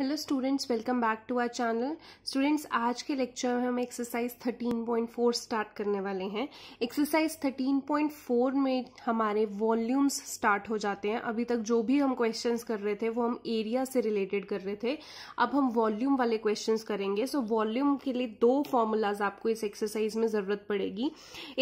hello students welcome back to our channel students आज के lecture में हम एक्सरसाइज 13.4 स्टार्ट करने वाले हैं एक्सरसाइज 13.4 में हमारे वॉल्यूम्स स्टार्ट हो जाते हैं अभी तक जो भी हम क्वेश्चंस कर रहे थे वो हम एरिया से रिलेटेड कर रहे थे अब हम वॉल्यूम वाले क्वेश्चन करेंगे सो so, वॉल्यूम के लिए दो फॉर्मूलाज आपको इस एक्सरसाइज में ज़रूरत पड़ेगी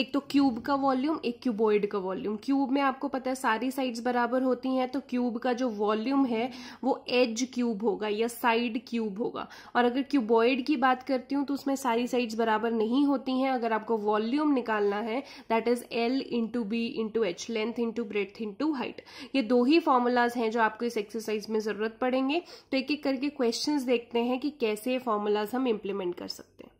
एक तो क्यूब का वॉल्यूम एक क्यूबॉइड का वॉल्यूम क्यूब में आपको पता है सारी साइड्स बराबर होती हैं तो क्यूब का जो वॉल्यूम है वो एज क्यूब होगा या या साइड क्यूब होगा और अगर क्यूबॉइड की बात करती हूँ तो उसमें सारी साइड्स बराबर नहीं होती हैं अगर आपको वॉल्यूम निकालना है that is L into B into H length into breadth into height ये दो ही फॉर्मूलाज हैं जो आपको इस एक्सरसाइज में जरूरत पड़ेंगे तो एक एक करके क्वेश्चन देखते हैं कि कैसे ये फॉर्मूलाज हम इम्प्लीमेंट कर सकते हैं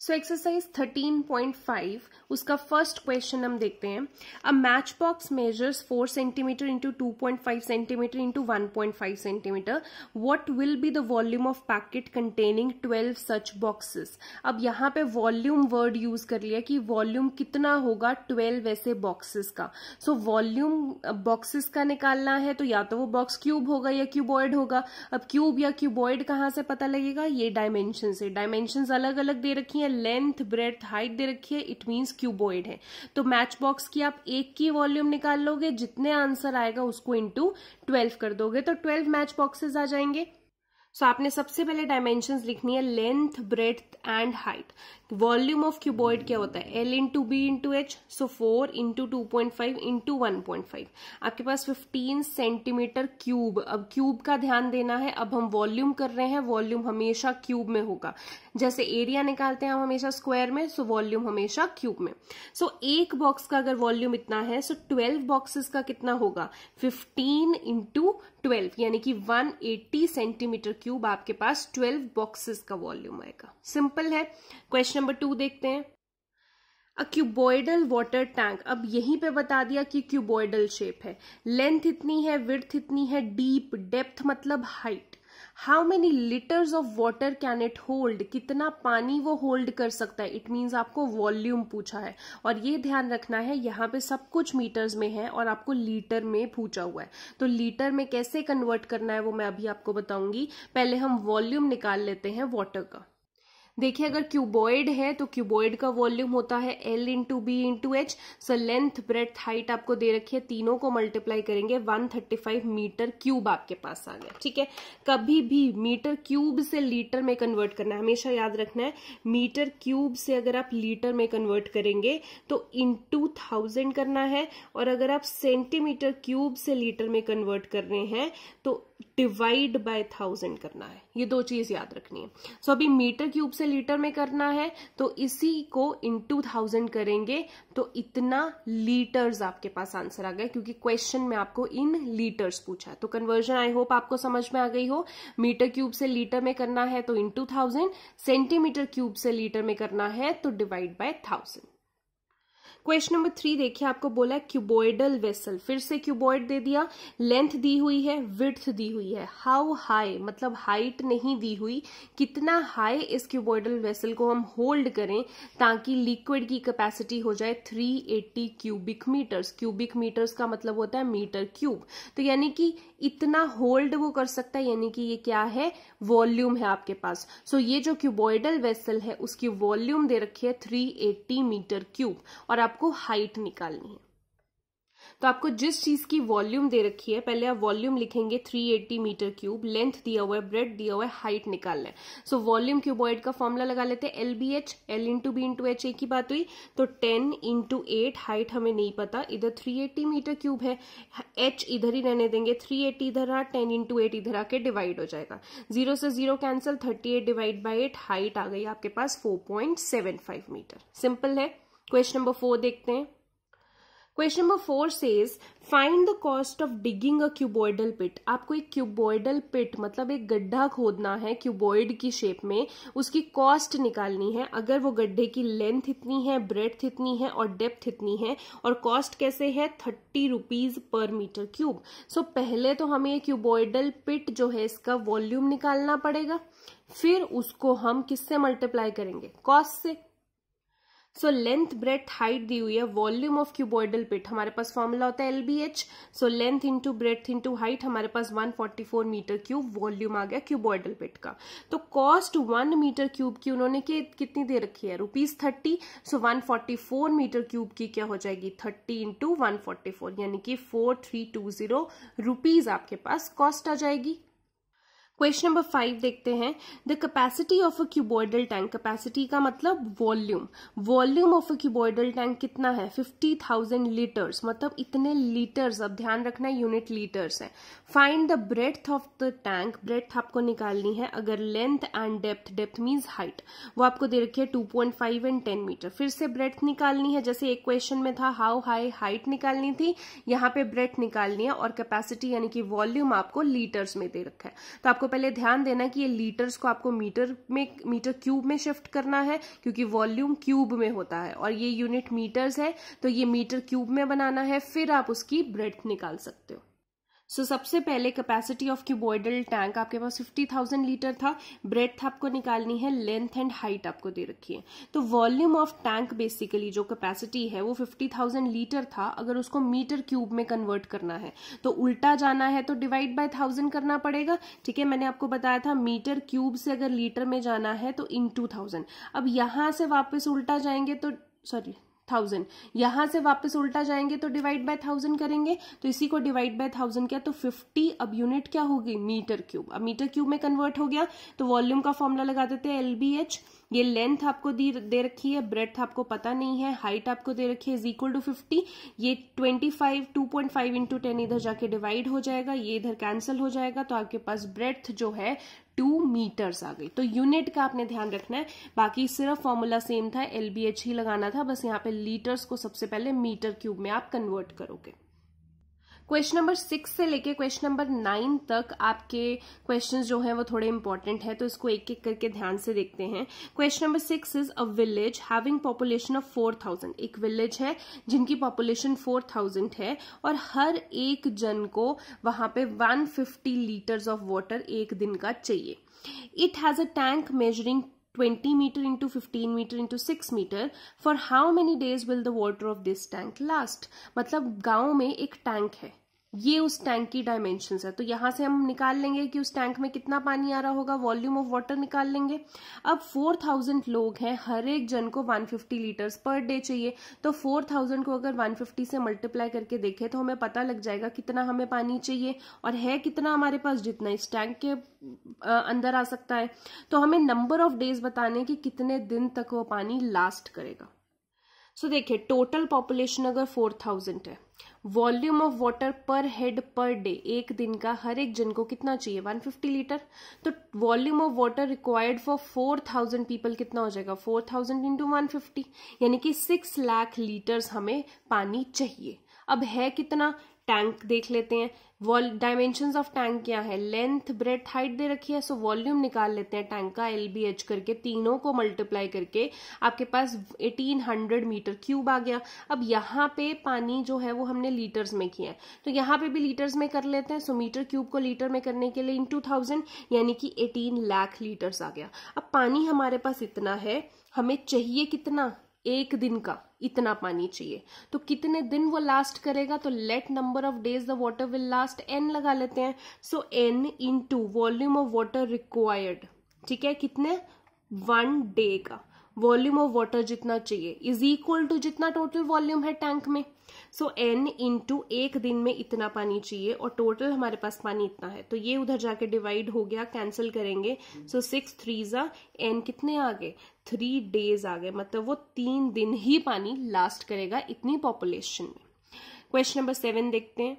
सो एक्सरसाइज 13.5 उसका फर्स्ट क्वेश्चन हम देखते हैं a match box measures 4 centimetre into two point five centimetre into one point five centimetre what will be the volume of packet containing 12 such boxes अब यहाँ पे वॉल्यूम वर्ड यूज कर लिया कि वॉल्यूम कितना होगा 12 ऐसे बॉक्सेस का सो वॉल्यूम बॉक्सेस का निकालना है तो या तो वो बॉक्स क्यूब होगा या क्यूबॉयड होगा अब क्यूब या क्यूबॉयड कहाँ से पता लगेगा ये डायमेंशन से डायमेंशन अलग अलग दे रखी है लेंथ ब्रेथ हाइट दे रखी है इट मीन्स क्यूबोइड है तो मैच बॉक्स की आप एक की वॉल्यूम निकाल लोगे जितने आंसर आएगा उसको इंटू ट्वेल्व कर दोगे तो ट्वेल्व मैच बॉक्सेस आ जाएंगे सो so, आपने सबसे पहले डायमेंशन लिखनी है length breadth and height volume of cuboid क्या होता है L into B into H so four into two point five into one point five आपके पास फिफ्टीन सेंटीमीटर क्यूब अब क्यूब का ध्यान देना है अब हम वॉल्यूम कर रहे हैं वॉल्यूम हमेशा क्यूब में होगा जैसे एरिया निकालते हैं हम हमेशा स्क्वायर में सो so वॉल्यूम हमेशा क्यूब में सो so, एक बॉक्स का अगर वॉल्यूम इतना है सो ट्वेल्व बॉक्सेस का कितना होगा फिफ्टीन इंटू ट्वेल्व यानी कि वन एट्टी सेंटीमीटर क्यूब आपके पास ट्वेल्व बॉक्सेस का वॉल्यूम आएगा सिंपल है क्वेश्चन नंबर टू देखते हैं अ क्यूबॉइडल वाटर टैंक अब यहीं पे बता दिया कि क्यूबॉइडल शेप है लेंथ इतनी है विर्थ इतनी है डीप डेप्थ मतलब height how many litres of water can it hold कितना पानी वो होल्ड कर सकता है इट मीन्स आपको वॉल्यूम पूछा है और ये ध्यान रखना है यहाँ पे सब कुछ मीटर्स में है और आपको लीटर में पूछा हुआ है तो लीटर में कैसे कन्वर्ट करना है वो मैं अभी आपको बताऊंगी पहले हम वॉल्यूम निकाल लेते हैं वाटर का देखिए अगर क्यूबॉइड है तो क्यूबॉइड का वॉल्यूम होता है L into B into H so length breadth height आपको दे रखी है तीनों को मल्टीप्लाई करेंगे 135 मीटर क्यूब आपके पास आ गया ठीक है कभी भी मीटर क्यूब से लीटर में कन्वर्ट करना है हमेशा याद रखना है मीटर क्यूब से अगर आप लीटर में कन्वर्ट करेंगे तो इंटू थाउजेंड करना है और अगर आप सेंटीमीटर क्यूब से लीटर में कन्वर्ट कर रहे हैं तो डिवाइड बाय थाउजेंड करना है ये दो चीज याद रखनी है सो so, अभी मीटर क्यूब से लीटर में करना है तो इसी को इन टू थाउजेंड करेंगे तो इतना लीटर्स आपके पास आंसर आ गए क्योंकि क्वेश्चन में आपको इन लीटर्स पूछा है तो कन्वर्जन आई होप आपको समझ में आ गई हो मीटर क्यूब से लीटर में करना है तो इन थाउजेंड सेंटीमीटर क्यूब से लीटर में करना है तो divide by thousand question number three देखिए आपको बोला है क्यूबोइडल वेसल फिर से क्यूबोइड दे दिया लेंथ दी हुई है विथ दी हुई है हाउ हाई मतलब हाइट नहीं दी हुई कितना हाई इस क्यूबोइडल वेसल को हम होल्ड करें ताकि लिक्विड की कैपेसिटी हो जाए 380 क्यूबिक मीटर्स क्यूबिक मीटर्स का मतलब होता है मीटर क्यूब तो यानी कि इतना होल्ड वो कर सकता है यानी कि ये क्या है वॉल्यूम है आपके पास सो so, ये जो क्यूबोइडल वेसल है उसकी वॉल्यूम दे रखी है 380 मीटर क्यूब और आप आपको हाइट निकालनी है तो आपको जिस चीज की वॉल्यूम दे रखी है पहले आप वॉल्यूम लिखेंगे 380 मीटर क्यूब लेंथ दिया हुआ है ब्रेड दिया हुआ है हाइट निकाल लें सो वॉल्यूम क्यूबॉइड का फॉर्मूला लगा लेते हैं L B H L into B into H ए की बात हुई तो 10 इंटू एट हाइट हमें नहीं पता इधर 380 मीटर क्यूब है एच इधर ही रहने देंगे थ्री इधर आ टेन इंटू इधर आके डिवाइड हो जाएगा जीरो से zero cancel thirty eight divide by eight height आ गई आपके पास फोर मीटर सिंपल है क्वेश्चन नंबर फोर देखते हैं question number four says find the cost of digging a cuboidal pit आपको एक क्यूबॉइडल पिट मतलब एक गड्ढा खोदना है क्यूबॉइड की शेप में उसकी कॉस्ट निकालनी है अगर वो गड्ढे की लेंथ इतनी है ब्रेथ इतनी है और डेप्थ इतनी है और कॉस्ट कैसे है थर्टी रुपीज पर मीटर क्यूब सो पहले तो हमें क्यूबॉइडल पिट जो है इसका वॉल्यूम निकालना पड़ेगा फिर उसको हम किससे मल्टीप्लाई करेंगे कॉस्ट से सो लेंथ ब्रेथ हाइट दी हुई है वॉल्यूम ऑफ क्यूबॉइडल पिट हमारे पास फॉर्मूला होता है L B H so length into breadth into height हमारे पास 144 मीटर क्यूब वॉल्यूम आ गया क्यूबॉइडल पिट का तो कॉस्ट वन मीटर क्यूब की उन्होंने के, कितनी दे रखी है rupees thirty so one forty four metre cube की क्या हो जाएगी thirty into one forty four यानी कि फोर थ्री टू जीरो आपके पास कॉस्ट आ जाएगी क्वेश्चन नंबर फाइव देखते हैं the capacity of a cuboidal tank capacity का मतलब volume volume of a cuboidal tank कितना है फिफ्टी थाउजेंड लीटर्स मतलब इतने लीटर्स अब ध्यान रखना यूनिट लीटर्स है find the breadth of the tank breadth आपको निकालनी है अगर length and depth depth means height वो आपको दे रखी है two point five and ten metre फिर से ब्रेथ निकालनी है जैसे एक क्वेश्चन में था हाउ हाई हाइट निकालनी थी यहाँ पे ब्रेथ निकालनी है और कैपेसिटी यानी कि वॉल्यूम आपको लीटर्स में दे रखा है तो आपको आपको पहले ध्यान देना कि ये लीटर्स को आपको मीटर में मीटर क्यूब में शिफ्ट करना है क्योंकि वॉल्यूम क्यूब में होता है और ये यूनिट मीटर्स है तो ये मीटर क्यूब में बनाना है फिर आप उसकी ब्रेथ निकाल सकते हो सो so, सबसे पहले कैपेसिटी ऑफ क्यूबॉइडल टैंक आपके पास 50,000 लीटर था ब्रेथ आपको निकालनी है लेंथ एंड हाइट आपको दे रखी है तो वॉल्यूम ऑफ टैंक बेसिकली जो कैपेसिटी है वो 50,000 लीटर था अगर उसको मीटर क्यूब में कन्वर्ट करना है तो उल्टा जाना है तो डिवाइड बाय थाउजेंड करना पड़ेगा ठीक है मैंने आपको बताया था मीटर क्यूब से अगर लीटर में जाना है तो इन अब यहां से वापस उल्टा जाएंगे तो सॉरी थाउजेंड यहां से वापस उल्टा जाएंगे तो डिवाइड बाय थाउजेंड करेंगे तो इसी को डिवाइड बाय थाउजेंड किया तो फिफ्टी अब यूनिट क्या होगी मीटर क्यूब अब मीटर क्यूब में कन्वर्ट हो गया तो वॉल्यूम का फॉर्मूला लगा देते हैं एल बी एच ये लेंथ आपको दी दे रखी है ब्रेथ आपको पता नहीं है हाइट आपको दे रखी है इज इक्वल टू फिफ्टी ये twenty five two point five into ten इधर जाके डिवाइड हो जाएगा ये इधर कैंसिल हो जाएगा तो आपके पास ब्रेथ जो है टू मीटर्स आ गई तो यूनिट का आपने ध्यान रखना है बाकी सिर्फ फॉर्मूला सेम था एल ही लगाना था बस यहाँ पे लीटर्स को सबसे पहले मीटर क्यूब में आप कन्वर्ट करोगे क्वेश्चन नंबर सिक्स से लेके क्वेश्चन नंबर नाइन तक आपके क्वेश्चन जो हैं वो थोड़े इंपॉर्टेंट हैं तो इसको एक एक करके ध्यान से देखते हैं question number six is a village having population of four thousand एक विलेज है जिनकी पॉपुलेशन फोर थाउजेंड है और हर एक जन को वहां पे one fifty litres of water एक दिन का चाहिए it has a tank measuring 20 meter into 15 meter into 6 meter for how many days will the water of this tank last मतलब गाँव में एक टैंक है ये उस टैंक की डायमेंशन है तो यहां से हम निकाल लेंगे कि उस टैंक में कितना पानी आ रहा होगा वॉल्यूम ऑफ वाटर निकाल लेंगे अब 4000 लोग हैं हर एक जन को 150 लीटर्स पर डे चाहिए तो 4000 को अगर 150 से मल्टीप्लाई करके देखें तो हमें पता लग जाएगा कितना हमें पानी चाहिए और है कितना हमारे पास जितना इस टैंक के अंदर आ सकता है तो हमें नंबर ऑफ डेज बताने कि कितने दिन तक वो पानी लास्ट करेगा सो so, टोटल पॉपुलेशन अगर फोर है volume of water per head per day एक दिन का हर एक जन को कितना चाहिए 150 लीटर तो volume of water required for 4000 people कितना हो जाएगा 4000 थाउजेंड इंटू वन यानी कि 6 लाख लीटर्स हमें पानी चाहिए अब है कितना टैंक देख लेते हैं वॉल डायमेंशन ऑफ टैंक क्या है लेंथ ब्रेथ हाइट दे रखी है सो वॉल्यूम निकाल लेते हैं टैंक का एल बी एच करके तीनों को मल्टीप्लाई करके आपके पास 1800 मीटर क्यूब आ गया अब यहाँ पे पानी जो है वो हमने लीटर्स में किया है तो यहाँ पे भी लीटर्स में कर लेते हैं सो मीटर क्यूब को लीटर में करने के लिए इन टू थाउजेंड यानी कि एटीन लाख लीटर्स आ गया अब पानी हमारे पास इतना है हमें चाहिए कितना एक दिन का इतना पानी चाहिए तो कितने दिन वो लास्ट करेगा तो let number of days the water will last N लगा लेते हैं so N into volume of water required ठीक है कितने वन डे का वॉल्यूम ऑफ वॉटर जितना चाहिए इज इक्वल टू जितना टोटल वॉल्यूम है टैंक में सो एन इंटू एक दिन में इतना पानी चाहिए और टोटल हमारे पास पानी इतना है तो ये उधर जाके डिवाइड हो गया कैंसिल करेंगे सो सिक्स थ्री जा एन कितने आ गए थ्री डेज आ गए मतलब वो तीन दिन ही पानी लास्ट करेगा इतनी पॉपुलेशन में क्वेश्चन नंबर सेवन देखते हैं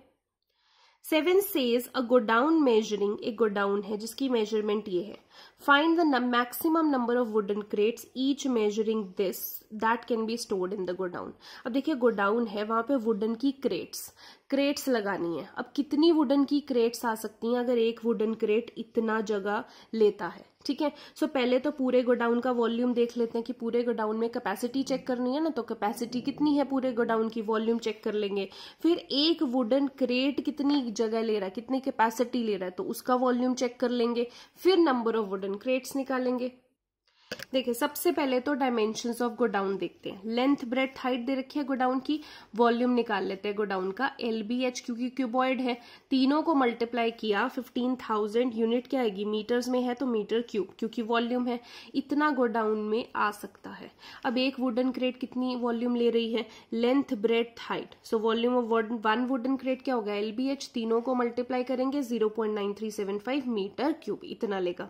seven says a godown measuring एक गोडाउन है जिसकी मेजरमेंट ये है find the maximum number of wooden crates each measuring this that can be stored in the godown अब देखिए गोडाउन है वहां पे वुडन की क्रेट्स क्रेट्स लगानी है अब कितनी वुडन की क्रेट्स आ सकती हैं अगर एक वुडन क्रेट इतना जगह लेता है ठीक है सो पहले तो पूरे गोडाउन का वॉल्यूम देख लेते हैं कि पूरे गोडाउन में कैपेसिटी चेक करनी है ना तो कैपेसिटी कितनी है पूरे गोडाउन की वॉल्यूम चेक कर लेंगे फिर एक वुडन क्रेट कितनी जगह ले रहा है कितनी कैपेसिटी ले रहा है तो उसका वॉल्यूम चेक कर लेंगे फिर नंबर ऑफ वुडन क्रेट्स निकालेंगे देखिए सबसे पहले तो डायमेंशन ऑफ गोडाउन देखते हैं लेंथ ब्रेथ हाइट दे रखी है गोडाउन की वॉल्यूम निकाल लेते हैं गोडाउन का एल बी एच क्योंकि क्यूबॉइड है तीनों को मल्टीप्लाई किया फिफ्टीन थाउजेंड यूनिट क्या आएगी मीटर्स में है तो मीटर क्यूब क्योंकि वॉल्यूम है इतना गोडाउन में आ सकता है अब एक वुडन क्रेट कितनी वॉल्यूम ले रही है length breadth height so volume of one wooden crate क्या होगा एल बी एच तीनों को मल्टीप्लाई करेंगे zero point nine three seven five metre cube इतना लेगा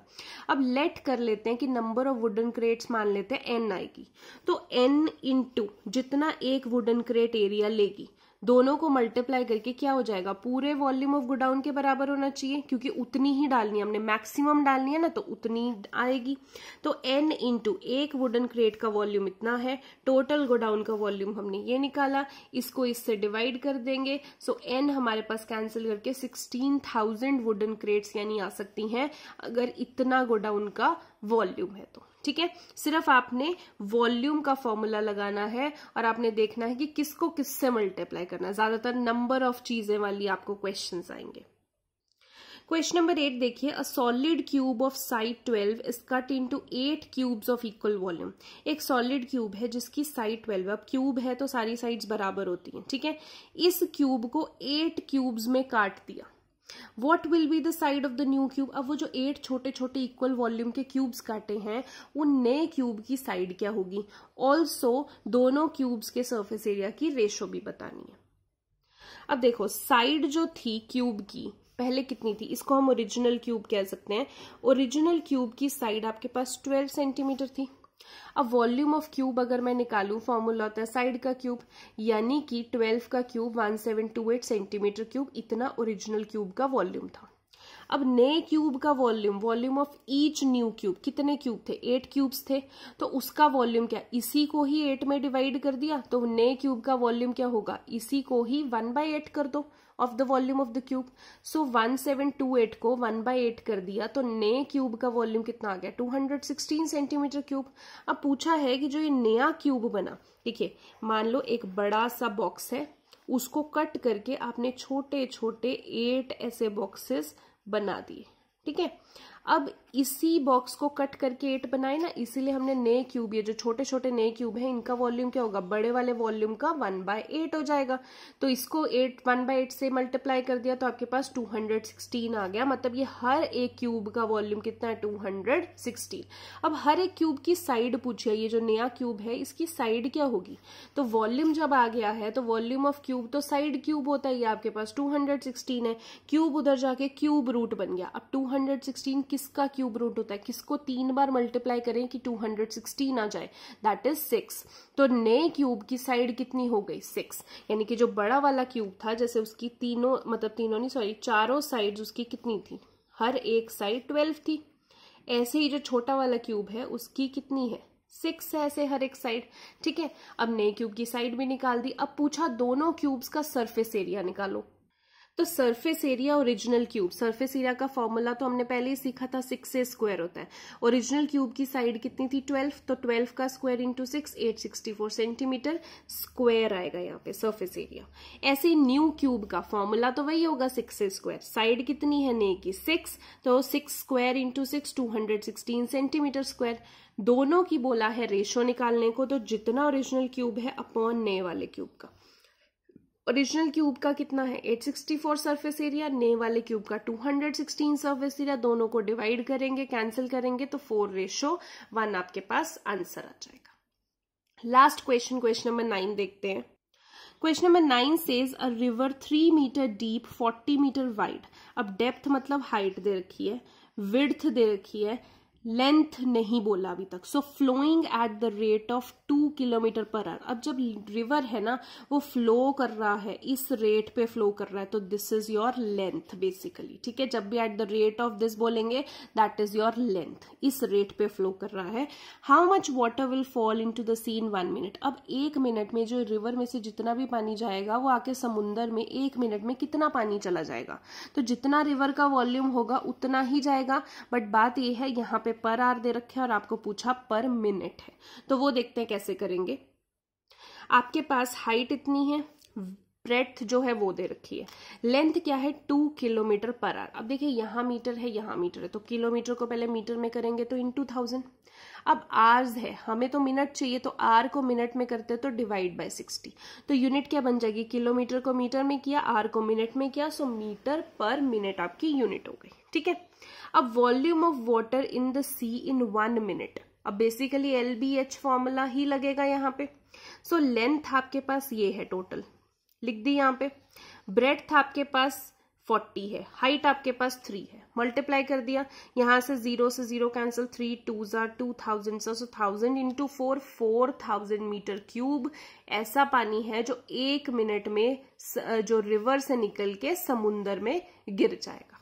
अब लेट कर लेते हैं कि नंबर ऑफ वुडन क्रेट्स मान लेते हैं एन आएगी तो एन इंटू जितना एक वुडन क्रेट एरिया लेगी दोनों को मल्टीप्लाई करके क्या हो जाएगा पूरे वॉल्यूम ऑफ गोडाउन के बराबर होना चाहिए क्योंकि उतनी ही डालनी है हमने मैक्सिमम डालनी है ना तो उतनी आएगी तो एन इंटू एक वुडन क्रेट का वॉल्यूम इतना है टोटल गोडाउन का वॉल्यूम हमने ये निकाला इसको इससे डिवाइड कर देंगे सो so, एन हमारे पास कैंसिल करके सिक्सटीन थाउजेंड वुडन क्रेट्स यानी आ सकती हैं अगर इतना गोडाउन का वॉल्यूम है तो ठीक है सिर्फ आपने वॉल्यूम का फॉर्मूला लगाना है और आपने देखना है कि किसको किससे मल्टीप्लाई करना है ज्यादातर नंबर ऑफ चीजें वाली आपको क्वेश्चन आएंगे क्वेश्चन नंबर एट देखिए a solid cube of side twelve is cut into eight cubes of equal volume एक सॉलिड क्यूब है जिसकी साइड ट्वेल्व अब क्यूब है तो सारी साइड्स बराबर होती हैं ठीक है इस क्यूब को एट क्यूब्स में काट दिया what will be the side of the new cube अब वो जो एट छोटे छोटे इक्वल वॉल्यूम के क्यूब्स काटे हैं वो नए क्यूब की साइड क्या होगी ऑल्सो दोनों क्यूब्स के सर्फेस एरिया की रेशो भी बतानी है अब देखो साइड जो थी क्यूब की पहले कितनी थी इसको हम ओरिजिनल क्यूब कह सकते हैं ओरिजिनल क्यूब की साइड आपके पास 12 सेंटीमीटर थी अब वॉल्यूम ऑफ क्यूब अगर मैं निकालूं फॉर्मूला होता है साइड का क्यूब यानी कि 12 का क्यूब 1728 सेंटीमीटर क्यूब इतना ओरिजिनल क्यूब का वॉल्यूम था अब नए क्यूब का volume volume of each new cube कितने क्यूब थे एट क्यूब्स थे तो उसका वॉल्यूम क्या इसी को ही एट में डिवाइड कर दिया तो नए क्यूब का वॉल्यूम क्या होगा इसी को ही वन बाय एट कर दो of the volume of the cube so 1728 को 1 बाई एट कर दिया तो नए क्यूब का वॉल्यूम कितना आ गया 216 सेंटीमीटर क्यूब अब पूछा है कि जो ये नया क्यूब बना ठीक है मान लो एक बड़ा सा बॉक्स है उसको कट करके आपने छोटे छोटे एट ऐसे बॉक्सेस बना दिए ठीक है अब इसी बॉक्स को कट करके एट बनाए ना इसीलिए हमने नए क्यूब ये जो छोटे छोटे नए क्यूब हैं इनका वॉल्यूम क्या होगा बड़े वाले वॉल्यूम का वन बाय एट हो जाएगा तो इसको एट वन बाय एट से मल्टीप्लाई कर दिया तो आपके पास टू हंड्रेड सिक्सटीन आ गया मतलब ये हर एक क्यूब का वॉल्यूम कितना है टू हंड्रेड सिक्सटीन अब हर एक क्यूब की साइड पूछिए ये जो नया क्यूब है इसकी साइड क्या होगी तो वॉल्यूम जब आ गया है तो वॉल्यूम ऑफ क्यूब तो साइड क्यूब होता है ये आपके पास टू हंड्रेड सिक्सटीन है क्यूब उधर जाके क्यूब रूट बन गया अब टू हंड्रेड सिक्सटीन किसका क्यूब रूट होता है किसको तीन बार मल्टीप्लाई करें कि 216 आ जाए दैट इज सिक्स तो नए क्यूब की साइड कितनी हो गई सिक्स यानी कि जो बड़ा वाला क्यूब था जैसे उसकी तीनों मतलब तीनों नहीं सॉरी चारों साइड उसकी कितनी थी हर एक साइड ट्वेल्व थी ऐसे ही जो छोटा वाला क्यूब है उसकी कितनी है सिक्स है ऐसे हर एक साइड ठीक है अब नए क्यूब की साइड भी निकाल दी अब पूछा दोनों क्यूब्स का सरफेस एरिया निकालो तो surface area original cube surface area का फॉर्मूला तो हमने पहले ही सीखा था सिक्स से स्क्वायर होता है ओरिजिनल क्यूब की साइड कितनी थी ट्वेल्व तो ट्वेल्व का square into six eight sixty four centimetre square आएगा यहाँ पे सरफेस एरिया ऐसे न्यू क्यूब का फॉर्मूला तो वही होगा सिक्स से स्क्वायर साइड कितनी है ने की सिक्स तो six square into six two hundred sixteen centimetre square दोनों की बोला है रेशो निकालने को तो जितना ओरिजिनल क्यूब है अपॉन ने वाले क्यूब का ओरिजिनल क्यूब का कितना है 864 सरफेस एरिया नए वाले क्यूब का 216 सरफेस एरिया दोनों को डिवाइड करेंगे कैंसिल करेंगे तो फोर रेशो वन आपके पास आंसर आ जाएगा last question question number nine देखते हैं question number nine says a river three metre deep forty metre wide अब डेप्थ मतलब हाइट दे रखी है विड्थ दे रखी है लेंथ नहीं बोला अभी तक so flowing at the rate of two kilometre per hour अब जब रिवर है ना वो फ्लो कर रहा है इस रेट पे फ्लो कर रहा है तो this is your length basically ठीक है जब भी at the rate of this बोलेंगे दैट इज योर लेंथ इस रेट पे फ्लो कर रहा है how much water will fall into the sea in one minute अब एक मिनट में जो रिवर में से जितना भी पानी जाएगा वो आके समुन्दर में एक मिनट में कितना पानी चला जाएगा तो जितना रिवर का वॉल्यूम होगा उतना ही जाएगा बट बात यह है यहाँ पे पर आर दे रखे और आपको पूछा पर मिनट है तो वो देखते हैं कैसे करेंगे आपके पास हाइट इतनी है ब्रेथ जो है वो दे रखी है लेंथ क्या है टू किलोमीटर पर आर अब देखिए यहाँ मीटर है यहाँ मीटर है तो किलोमीटर को पहले मीटर में करेंगे तो इन टू थाउजेंड अब आर्स है हमें तो मिनट चाहिए तो आर को मिनट में करते तो डिवाइड बाय सिक्सटी तो यूनिट क्या बन जाएगी किलोमीटर को मीटर में किया आर को मिनट में किया सो मीटर पर मिनट आपकी यूनिट हो गई ठीक है अब volume of water in the sea in one minute अब basically L B H formula ही लगेगा यहाँ पे सो so, लेंथ आपके पास ये है टोटल लिख दी यहाँ पे ब्रेथ आपके पास फोर्टी है हाइट आपके पास थ्री है मल्टीप्लाई कर दिया यहाँ से जीरो से जीरो कैंसिल थ्री टू जार two thousand so thousand into four four thousand metre cube ऐसा पानी है जो एक मिनट में जो रिवर से निकल के समुन्द्र में गिर जाएगा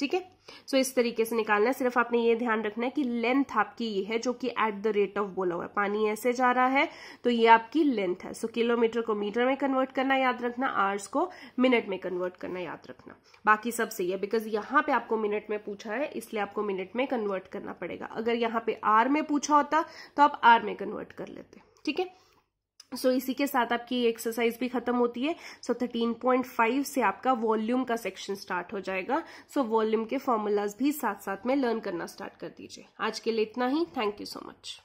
ठीक है सो इस तरीके से निकालना है सिर्फ आपने ये ध्यान रखना है कि लेंथ आपकी ये है जो कि एट द रेट ऑफ बोला हुआ है पानी ऐसे जा रहा है तो ये आपकी लेंथ है सो so, किलोमीटर को मीटर में कन्वर्ट करना याद रखना आर्स को मिनट में कन्वर्ट करना याद रखना बाकी सब सही है बिकॉज यहाँ पे आपको मिनट में पूछा है इसलिए आपको मिनट में कन्वर्ट करना पड़ेगा अगर यहाँ पे आर में पूछा होता तो आप आर में कन्वर्ट कर लेते ठीक है सो so, इसी के साथ आपकी एक्सरसाइज भी खत्म होती है सो थर्टीन पॉइंट फाइव से आपका वॉल्यूम का सेक्शन स्टार्ट हो जाएगा सो so, वॉल्यूम के फॉर्मूलाज भी साथ साथ में लर्न करना स्टार्ट कर दीजिए आज के लिए इतना ही थैंक यू सो मच